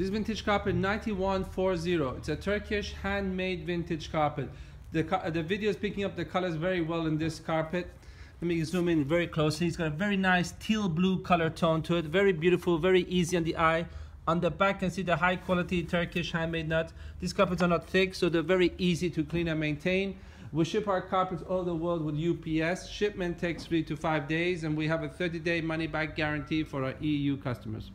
This vintage carpet 9140. It's a Turkish handmade vintage carpet. The, the video is picking up the colors very well in this carpet. Let me zoom in very closely. It's got a very nice teal blue color tone to it. Very beautiful, very easy on the eye. On the back, you can see the high quality Turkish handmade nuts. These carpets are not thick, so they're very easy to clean and maintain. We ship our carpets all the world with UPS. Shipment takes three to five days, and we have a 30-day money-back guarantee for our EU customers.